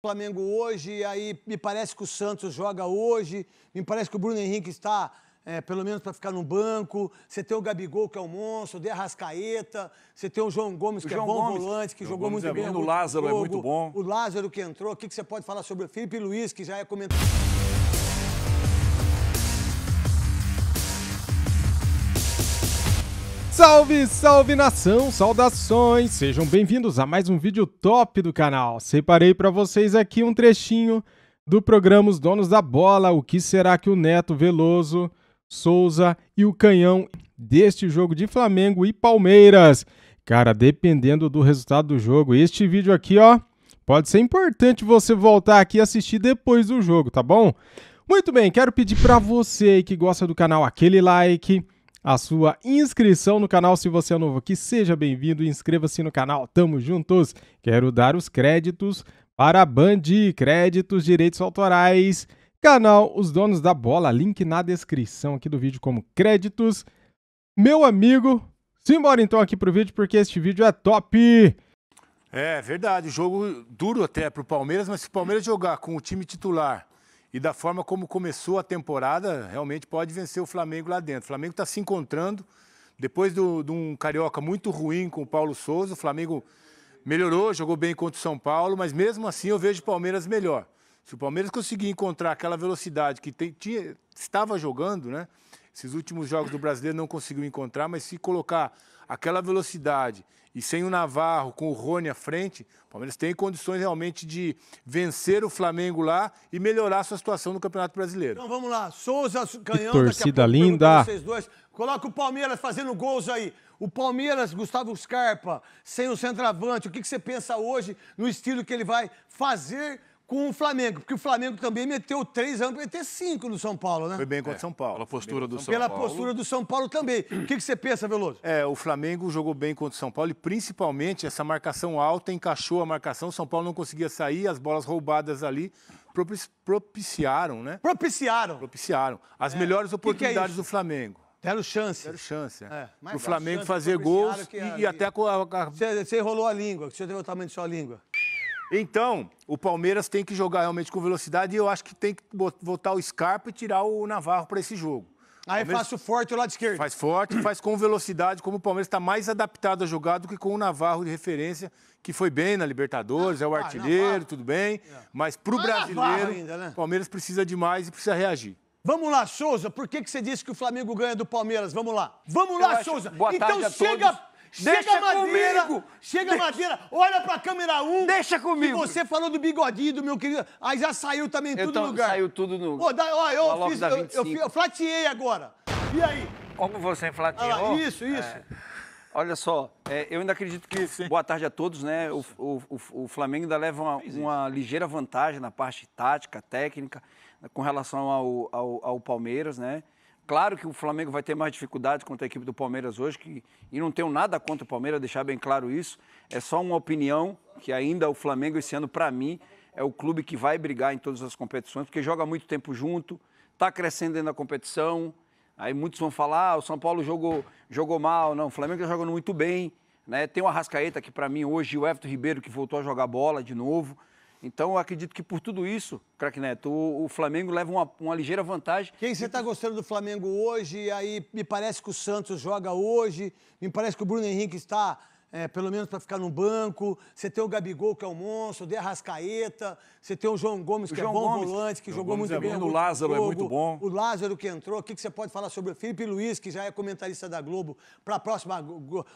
Flamengo hoje, aí me parece que o Santos joga hoje, me parece que o Bruno Henrique está, é, pelo menos para ficar no banco, você tem o Gabigol, que é um monstro, o De Arrascaeta, você tem o João Gomes, o que é João é bom Gomes. volante, que João jogou Gomes muito é bem. O Lázaro é muito bom. O Lázaro que entrou, o que, que você pode falar sobre o Felipe Luiz, que já é comentário. Salve, salve nação, saudações! Sejam bem-vindos a mais um vídeo top do canal. Separei para vocês aqui um trechinho do programa Os Donos da Bola, o que será que o Neto Veloso, Souza e o Canhão deste jogo de Flamengo e Palmeiras. Cara, dependendo do resultado do jogo, este vídeo aqui, ó, pode ser importante você voltar aqui e assistir depois do jogo, tá bom? Muito bem, quero pedir para você que gosta do canal aquele like, a sua inscrição no canal. Se você é novo aqui, seja bem-vindo e inscreva-se no canal. Tamo juntos! Quero dar os créditos para a Band, créditos, direitos autorais, canal Os Donos da Bola, link na descrição aqui do vídeo como créditos. Meu amigo, simbora então aqui pro vídeo porque este vídeo é top! É verdade, jogo duro até pro Palmeiras, mas se o Palmeiras jogar com o time titular e da forma como começou a temporada, realmente pode vencer o Flamengo lá dentro. O Flamengo está se encontrando. Depois de um carioca muito ruim com o Paulo Souza, o Flamengo melhorou, jogou bem contra o São Paulo, mas mesmo assim eu vejo o Palmeiras melhor. Se o Palmeiras conseguir encontrar aquela velocidade que tem, tinha, estava jogando, né? Esses últimos jogos do brasileiro não conseguiu encontrar, mas se colocar aquela velocidade e sem o Navarro, com o Rony à frente, o Palmeiras tem condições realmente de vencer o Flamengo lá e melhorar a sua situação no Campeonato Brasileiro. Então vamos lá, Souza Canhão, que torcida linda. vocês dois. Coloca o Palmeiras fazendo gols aí. O Palmeiras, Gustavo Scarpa, sem o centroavante, o que, que você pensa hoje no estilo que ele vai fazer com o Flamengo, porque o Flamengo também meteu três anos, meteu cinco no São Paulo, né? Foi bem contra o é, São Paulo. Pela postura do São pela Paulo. Pela postura do São Paulo também. O que, que, você pensa, Veloso? É, o Flamengo jogou bem contra o São Paulo e principalmente essa marcação alta encaixou a marcação. O São Paulo não conseguia sair, as bolas roubadas ali propiciaram, né? Propiciaram. Propiciaram. As é. melhores oportunidades que que é do Flamengo. Deram chance. Deram chance. É. Para é, o Flamengo fazer gols e, e, até com a. Você enrolou a língua, você eu o tamanho de sua língua. Então, o Palmeiras tem que jogar realmente com velocidade e eu acho que tem que botar o Scarpa e tirar o Navarro para esse jogo. Aí Palmeiras... faz o forte o lado esquerdo. Faz forte, faz com velocidade, como o Palmeiras está mais adaptado a jogar do que com o Navarro de referência, que foi bem na Libertadores, ah, é o ah, artilheiro, ah, tudo bem. É. Mas para o ah, brasileiro, né? o Palmeiras precisa de mais e precisa reagir. Vamos lá, Souza, por que, que você disse que o Flamengo ganha do Palmeiras? Vamos lá. Vamos eu lá, acho... Souza. Boa então tarde a chega todos. Deixa chega madeira, comigo. Chega Deixa. madeira, olha pra câmera 1. Um, Deixa comigo. você falou do bigodinho, do meu querido. Aí ah, já saiu também tudo no lugar. Saiu tudo no. Pô, da, ó, eu, fiz, da eu, eu, eu flateei agora. E aí? Como você flateou? Ah, isso, isso. É, olha só, é, eu ainda acredito que. Sim. Boa tarde a todos, né? O, o, o, o Flamengo ainda leva uma, é. uma ligeira vantagem na parte tática, técnica, com relação ao, ao, ao Palmeiras, né? Claro que o Flamengo vai ter mais dificuldade contra a equipe do Palmeiras hoje, que, e não tenho nada contra o Palmeiras, deixar bem claro isso. É só uma opinião que ainda o Flamengo esse ano, para mim, é o clube que vai brigar em todas as competições, porque joga muito tempo junto, está crescendo dentro da competição. Aí muitos vão falar, ah, o São Paulo jogou, jogou mal. Não, o Flamengo está jogando muito bem. Né? Tem o Arrascaeta, que para mim hoje, o Everton Ribeiro, que voltou a jogar bola de novo. Então, eu acredito que por tudo isso, craque Neto, o, o, Flamengo leva uma, uma ligeira vantagem. Quem você está gostando do Flamengo hoje? Aí me parece que o Santos joga hoje, me parece que o Bruno Henrique está é, pelo menos para ficar no banco. Você tem o Gabigol, que é um monstro, o De Arrascaeta. Você tem o João Gomes, que é João é bom Gomes. volante, que João jogou Gomes muito é bem. O Lázaro é jogo. é muito bom. O Lázaro que entrou. O que, que você pode falar sobre o Felipe Luiz, que já é comentarista da Globo, para a próxima.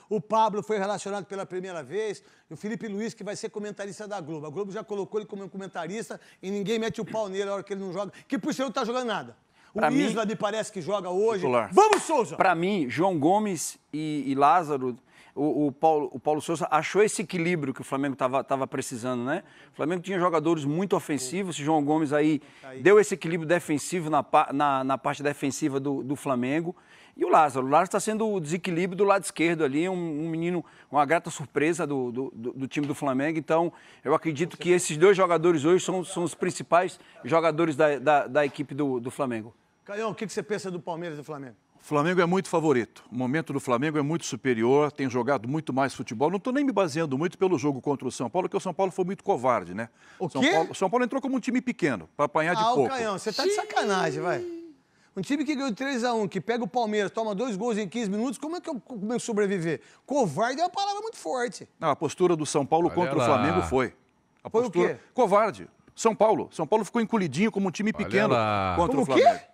O Pablo foi relacionado pela primeira vez. O Felipe Luiz, que vai ser comentarista da Globo. A Globo já colocou ele como comentarista e ninguém mete o pau nele na hora que ele não joga. Que por sinal não está jogando nada. O mim Isla me parece que joga hoje. Titular. Vamos, Souza! Para mim, João Gomes e, e Lázaro o, o, Paulo, o Paulo Souza achou esse equilíbrio que o Flamengo estava precisando, né? O Flamengo tinha jogadores muito ofensivos, o João Gomes tá aí deu esse equilíbrio defensivo na, na, na parte defensiva do, do Flamengo. E o Lázaro. O Lázaro está sendo o desequilíbrio do lado esquerdo ali, um, um menino, uma grata surpresa do, do, do, time do Flamengo. Então, eu acredito que esses dois jogadores hoje são, são os principais jogadores da, da, da equipe do, do Flamengo. Caião, o que, que você pensa do Palmeiras e do Flamengo? Flamengo é muito favorito. O momento do Flamengo é muito superior, tem jogado muito mais futebol. Não estou nem me baseando muito pelo jogo contra o São Paulo, porque o São Paulo foi muito covarde, né? O São quê? Paulo, São Paulo entrou como um time pequeno, para apanhar ah, de pouco. Ah, Caião, você tá de sacanagem, vai. Um time que ganhou 3x1, que pega o Palmeiras, toma dois gols em 15 minutos, como é que eu começo a é sobreviver? Covarde é uma palavra muito forte. Não, a postura do São Paulo Olha contra lá. o Flamengo foi. A foi postura... o quê? Covarde. São Paulo. São Paulo ficou encolhidinho como um time pequeno contra como o Flamengo. quê?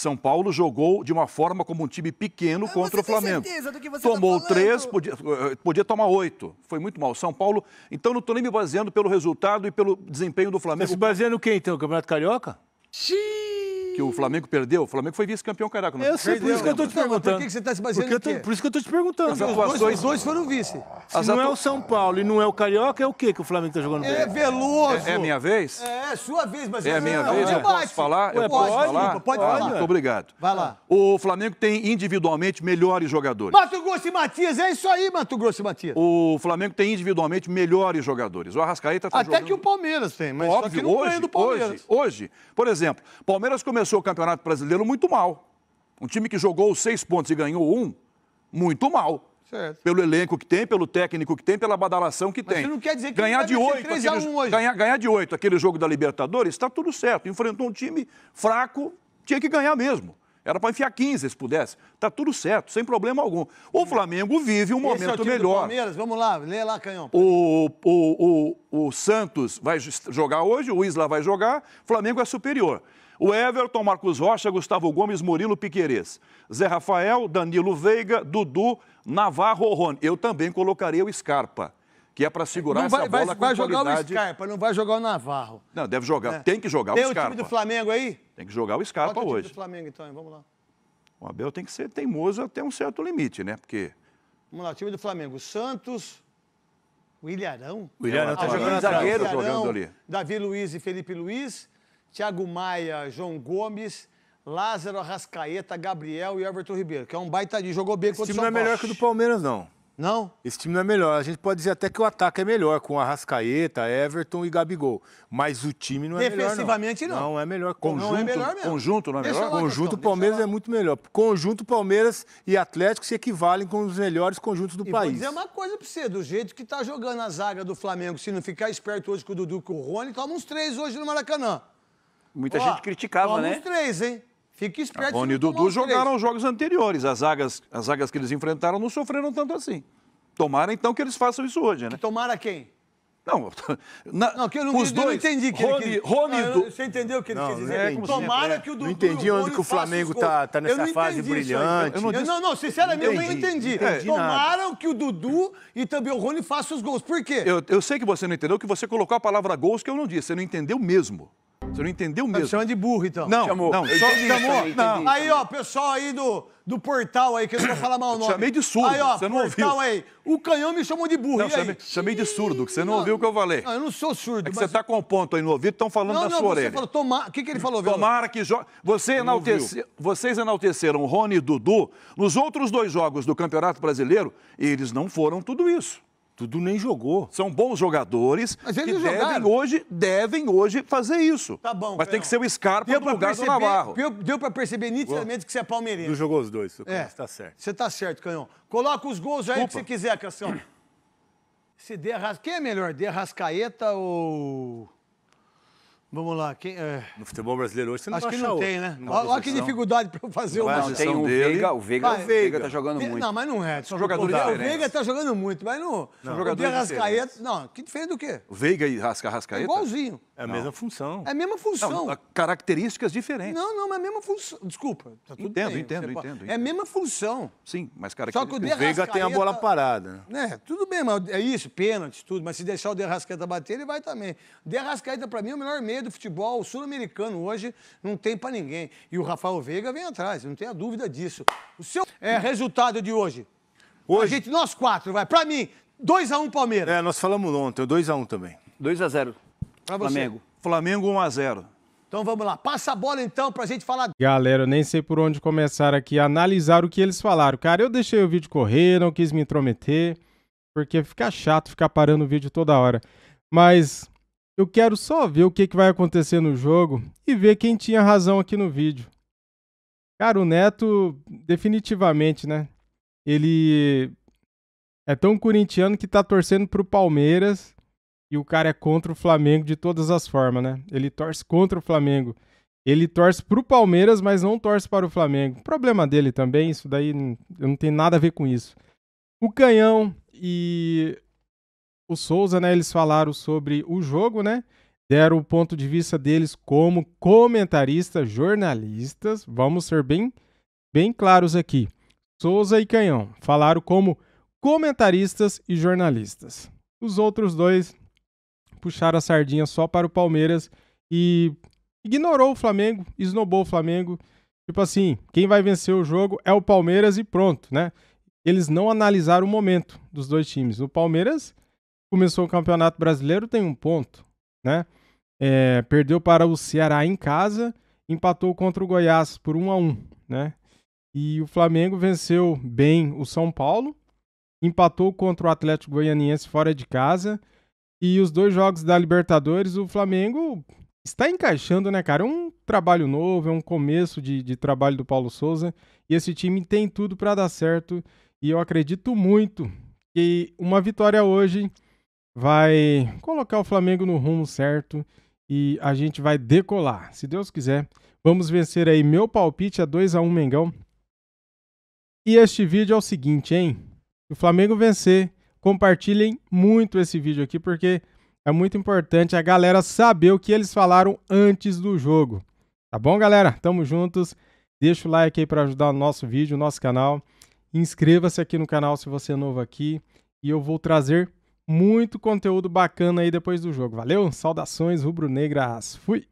São Paulo jogou de uma forma como um time pequeno Mas ah, contra o Flamengo. Certeza do que você tá Tomou tá três, podia, eh, podia tomar oito. Foi muito mal. São Paulo. Então não estou nem me baseando pelo resultado e pelo desempenho do tá Flamengo. Você se baseia no quê, então? O Campeonato Carioca? Xiii! que o Flamengo perdeu, o Flamengo foi vice-campeão carioca. Eu sei, por isso que eu estou te perguntando. Por que você está se baseando tô, Por isso que eu estou te perguntando. As atuações... Os dois foram vice. Se As não é atu... é o São Paulo e não é o Carioca, é o que que o Flamengo está jogando é bem? É Veloso. É, é minha vez? É, é sua vez, mas... É minha não, vez, eu posso falar? Ué, eu posso pode, falar? Pode ah, falar. Muito obrigado. Vai lá. O Flamengo tem individualmente melhores jogadores. Mato Grosso e Matias, é isso aí, Mato Grosso e Matias. O Flamengo tem individualmente melhores jogadores. O Arrascaeta está jogando... Até que o Palmeiras tem, mas Óbvio, só que não hoje, ganha do Palmeiras. Hoje, hoje, por exemplo, Palmeiras começou começou o Campeonato Brasileiro muito mal. Um time que jogou seis pontos e ganhou um, muito mal. Certo. Pelo elenco que tem, pelo técnico que tem, pela badalação que Mas tem. Isso não quer dizer que ganhar de oito, ganhar, ganhar de oito, aquele jogo da Libertadores, está tudo certo. Enfrentou um time fraco, tinha que ganhar mesmo. Era para enfiar 15 se pudesse. Tá tudo certo, sem problema algum. O Flamengo vive um Esse momento é o time melhor. Do Palmeiras, vamos lá, lê lá, Canhão. O, o, o, o Santos vai jogar hoje, o Isla vai jogar, Flamengo é superior. O Everton, Marcos Rocha, Gustavo Gomes, Murilo Piquerez, Zé Rafael, Danilo Veiga, Dudu, Navarro Rony. Eu também colocaria o Scarpa que é para segurar não vai, essa bola vai, com vai jogar qualidade. o Scarpa, não vai jogar o Navarro. Não, deve jogar, é. tem que jogar tem o Scarpa. Tem o time do Flamengo aí? Tem que jogar o Scarpa Qual é o hoje. Time do Flamengo então, vamos lá. O Abel tem que ser teimoso até um certo limite, né? Porque Vamos lá, o time do Flamengo, Santos, o Ilharão. O Ilharão é, tá, tá jogando zagueiro jogando ali. Davi Luiz e Felipe Luiz, Thiago Maia, João Gomes, Lázaro Arrascaeta, Gabriel e Everton Ribeiro, que é um baita de jogou bem contra o São Paulo. time não é melhor que o do Palmeiras não. Não? Esse time não é melhor. A gente pode dizer até que o ataque é melhor, com Arrascaeta, Everton e Gabigol. Mas o time não é melhor. Defensivamente, não. não. Não é melhor. Conjunto, não é melhor mesmo. Conjunto não é melhor? Conjunto Palmeiras é muito melhor. Conjunto Palmeiras e Atlético se equivalem com os melhores conjuntos do e país. Vou dizer uma coisa pra você: do jeito que tá jogando a zaga do Flamengo, se não ficar esperto hoje com o Dudu e com o Rony, toma uns três hoje no Maracanã. Muita Ó, gente criticava, toma né? Toma uns três, hein? Fique esperto. Rony tá e Dudu jogaram os jogos anteriores. As zagas, as zagas que eles enfrentaram não sofreram tanto assim. Tomara, então, que eles façam isso hoje, né? Que tomara quem? Não, na, não, que eu não, os dois, não entendi que Rony, ele, Rony, não, eu, Você entendeu o que ele não, quis dizer? É tomara que o é. Dudu. Não entendi onde que o Flamengo está tá, tá nessa fase brilhante. Eu não, disse, não, não, sinceramente, eu não entendi. entendi. Tomara que o Dudu e também o Rony façam os gols. Por quê? Eu, eu sei que você não entendeu, que você colocou a palavra gols que eu não disse. Você não entendeu mesmo. Você não entendeu tá mesmo. Chama de burro, então. Não, chamou. não. Só entendi, chamou. Não. Aí, ó, pessoal aí do, do portal aí, que eu não vou falar mal o nome. Chamei de surdo, aí, ó, você não portal ouviu. aí. O canhão me chamou de burro, não, chamei, chamei, de surdo, que você não, não, ouviu o que eu falei. Não, eu não sou surdo. É que mas... você tá com um ponto aí no ouvido, estão falando não, na não, sua orelha. Falou, toma... O que, que ele falou, Velô? Tomara que joga... Você enaltece... Vocês enalteceram Rony e Dudu nos outros dois jogos do Campeonato Brasileiro, eles não foram tudo isso. Dudu nem jogou. São bons jogadores Mas que devem hoje, devem hoje fazer isso. Tá bom. Mas tem que ser o Scarpa deu no lugar perceber, do Navarro. Deu, para perceber nitidamente que você é palmeirense. Não jogou os dois, é. tá certo. Você tá certo, Canhão. Coloca os gols aí Opa. que você quiser, Cassião. Se der, quem é melhor, der Rascaeta ou Vamos lá. Quem, é... No futebol brasileiro hoje você não Acho que não outro. tem, né? Olha que dificuldade para fazer não o Não, tem o Veiga. O Veiga, vai, tá jogando muito. Não, mas não é. São jogadores O, o Veiga tá jogando muito, mas não. não. O jogador Rascaeta. Não, que diferente do quê? O Veiga e Rasca Rascaeta? É igualzinho. É a não. mesma função. É a mesma função. Não, características diferentes. Não, não, mas é a mesma função. Desculpa. Tá entendo, bem, entendo, entendo, pode... É a mesma função. Sim, mas características... Só que o, o Veiga tem a bola parada. É, tudo bem, mas é isso, pênalti, tudo. Mas se deixar o Derrascaeta bater, ele vai também. Derrascaeta, para mim, é o melhor meio do futebol sul-americano hoje. Não tem para ninguém. E o Rafael Veiga vem atrás, não tenha dúvida disso. O seu é, resultado de hoje? Hoje? A gente, nós quatro, vai. Para mim, 2x1 um, Palmeiras. É, nós falamos ontem, 2x1 um também. 2x0. Pra você. Flamengo. Flamengo 1x0. Então vamos lá, passa a bola então pra gente falar. Galera, eu nem sei por onde começar aqui a analisar o que eles falaram. Cara, eu deixei o vídeo correr, não quis me intrometer, porque fica chato ficar parando o vídeo toda hora. Mas eu quero só ver o que, que vai acontecer no jogo e ver quem tinha razão aqui no vídeo. Cara, o Neto, definitivamente, né? Ele é tão corintiano que tá torcendo pro Palmeiras e o cara é contra o Flamengo de todas as formas, né? Ele torce contra o Flamengo. Ele torce pro Palmeiras, mas não torce para o Flamengo. Problema dele também, isso daí não tem nada a ver com isso. O Canhão e o Souza, né? Eles falaram sobre o jogo, né? Deram o ponto de vista deles como comentaristas, jornalistas. Vamos ser bem, bem claros aqui. Souza e Canhão falaram como comentaristas e jornalistas. Os outros dois puxaram a sardinha só para o Palmeiras e ignorou o Flamengo, esnobou o Flamengo. Tipo assim, quem vai vencer o jogo é o Palmeiras e pronto, né? Eles não analisaram o momento dos dois times. O Palmeiras começou o Campeonato Brasileiro, tem um ponto, né? É, perdeu para o Ceará em casa, empatou contra o Goiás por 1 a 1 né? E o Flamengo venceu bem o São Paulo, empatou contra o Atlético Goianiense fora de casa, e os dois jogos da Libertadores, o Flamengo está encaixando, né, cara? um trabalho novo, é um começo de, de trabalho do Paulo Souza. E esse time tem tudo para dar certo. E eu acredito muito que uma vitória hoje vai colocar o Flamengo no rumo certo e a gente vai decolar. Se Deus quiser, vamos vencer aí. Meu palpite é 2 a 1 Mengão. E este vídeo é o seguinte, hein? o Flamengo vencer, compartilhem muito esse vídeo aqui, porque é muito importante a galera saber o que eles falaram antes do jogo. Tá bom, galera? Tamo juntos. Deixa o like aí para ajudar o nosso vídeo, o nosso canal. Inscreva-se aqui no canal se você é novo aqui. E eu vou trazer muito conteúdo bacana aí depois do jogo. Valeu? Saudações rubro-negras. Fui!